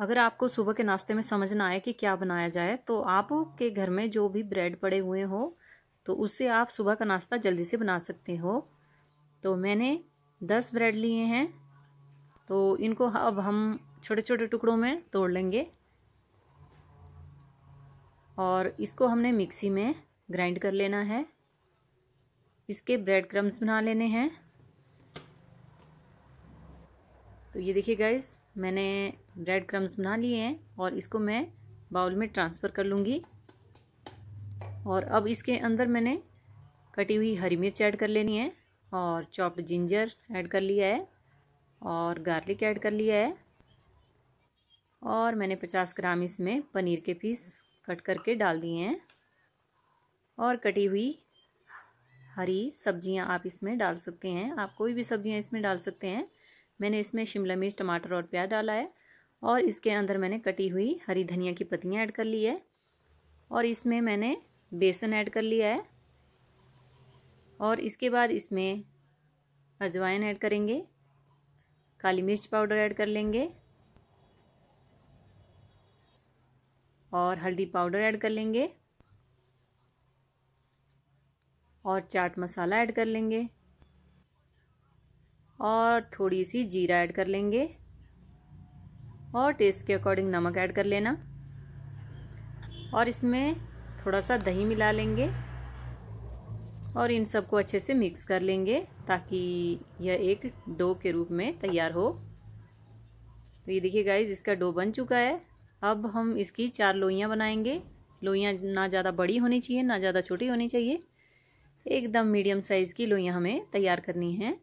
अगर आपको सुबह के नाश्ते में समझ ना आए कि क्या बनाया जाए तो आपके घर में जो भी ब्रेड पड़े हुए हो तो उससे आप सुबह का नाश्ता जल्दी से बना सकते हो तो मैंने दस ब्रेड लिए हैं तो इनको अब हम छोटे छोटे टुकड़ों में तोड़ लेंगे और इसको हमने मिक्सी में ग्राइंड कर लेना है इसके ब्रेड क्रम्स बना लेने हैं तो ये देखिए गाइस मैंने रेड क्रम्स बना लिए हैं और इसको मैं बाउल में ट्रांसफ़र कर लूँगी और अब इसके अंदर मैंने कटी हुई हरी मिर्च ऐड कर लेनी है और चॉप्ड जिंजर ऐड कर लिया है और गार्लिक ऐड कर लिया है और मैंने 50 ग्राम इसमें पनीर के पीस कट करके डाल दिए हैं और कटी हुई हरी सब्जियां आप इसमें डाल सकते हैं आप कोई भी सब्जियां इसमें डाल सकते हैं मैंने इसमें शिमला मिर्च टमाटर और प्याज डाला है और इसके अंदर मैंने कटी हुई हरी धनिया की पत्तियाँ ऐड कर ली है और इसमें मैंने बेसन ऐड कर लिया है और इसके बाद इसमें अजवाइन ऐड करेंगे काली मिर्च पाउडर ऐड कर लेंगे और हल्दी पाउडर ऐड कर लेंगे और चाट मसाला ऐड कर लेंगे और थोड़ी सी जीरा ऐड कर लेंगे और टेस्ट के अकॉर्डिंग नमक ऐड कर लेना और इसमें थोड़ा सा दही मिला लेंगे और इन सबको अच्छे से मिक्स कर लेंगे ताकि यह एक डो के रूप में तैयार हो तो ये देखिए गाइज इसका डो बन चुका है अब हम इसकी चार लोइयाँ बनाएंगे लोइयाँ ना ज़्यादा बड़ी होनी चाहिए ना ज़्यादा छोटी होनी चाहिए एकदम मीडियम साइज़ की लोइयाँ हमें तैयार करनी हैं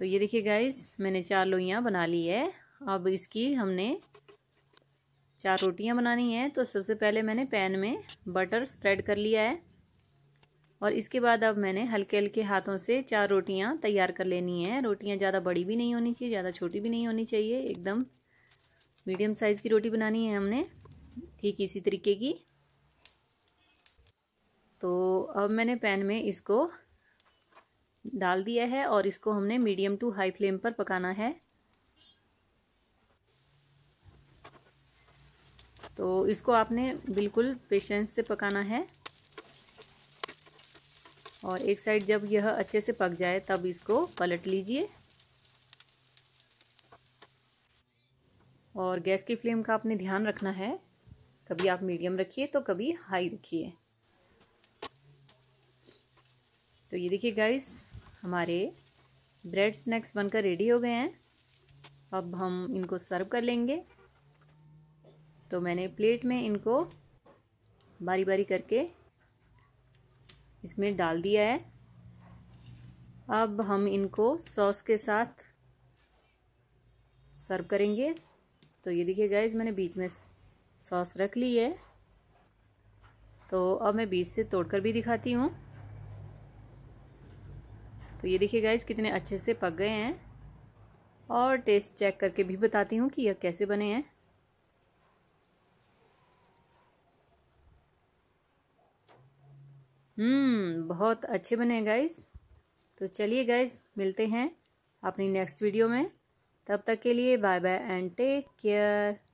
तो ये देखिए गाइस मैंने चार लोइयाँ बना ली है अब इसकी हमने चार रोटियाँ बनानी है तो सबसे पहले मैंने पैन में बटर स्प्रेड कर लिया है और इसके बाद अब मैंने हल्के हल्के हाथों से चार रोटियाँ तैयार कर लेनी है रोटियाँ ज़्यादा बड़ी भी नहीं होनी चाहिए ज़्यादा छोटी भी नहीं होनी चाहिए एकदम मीडियम साइज़ की रोटी बनानी है हमने ठीक इसी तरीके की तो अब मैंने पैन में इसको डाल दिया है और इसको हमने मीडियम टू हाई फ्लेम पर पकाना है तो इसको आपने बिल्कुल पेशेंस से पकाना है और एक साइड जब यह अच्छे से पक जाए तब इसको पलट लीजिए और गैस की फ्लेम का आपने ध्यान रखना है कभी आप मीडियम रखिए तो कभी हाई रखिए तो ये देखिए गाइस हमारे ब्रेड स्नैक्स बनकर रेडी हो गए हैं अब हम इनको सर्व कर लेंगे तो मैंने प्लेट में इनको बारी बारी करके इसमें डाल दिया है अब हम इनको सॉस के साथ सर्व करेंगे तो ये देखिए गाइज मैंने बीच में सॉस रख ली है तो अब मैं बीच से तोड़कर भी दिखाती हूँ तो ये देखिए गाइज कितने अच्छे से पक गए हैं और टेस्ट चेक करके भी बताती हूँ कि यह कैसे बने हैं हम्म बहुत अच्छे बने हैं गाइज़ तो चलिए गाइज मिलते हैं अपनी नेक्स्ट वीडियो में तब तक के लिए bye bye and take care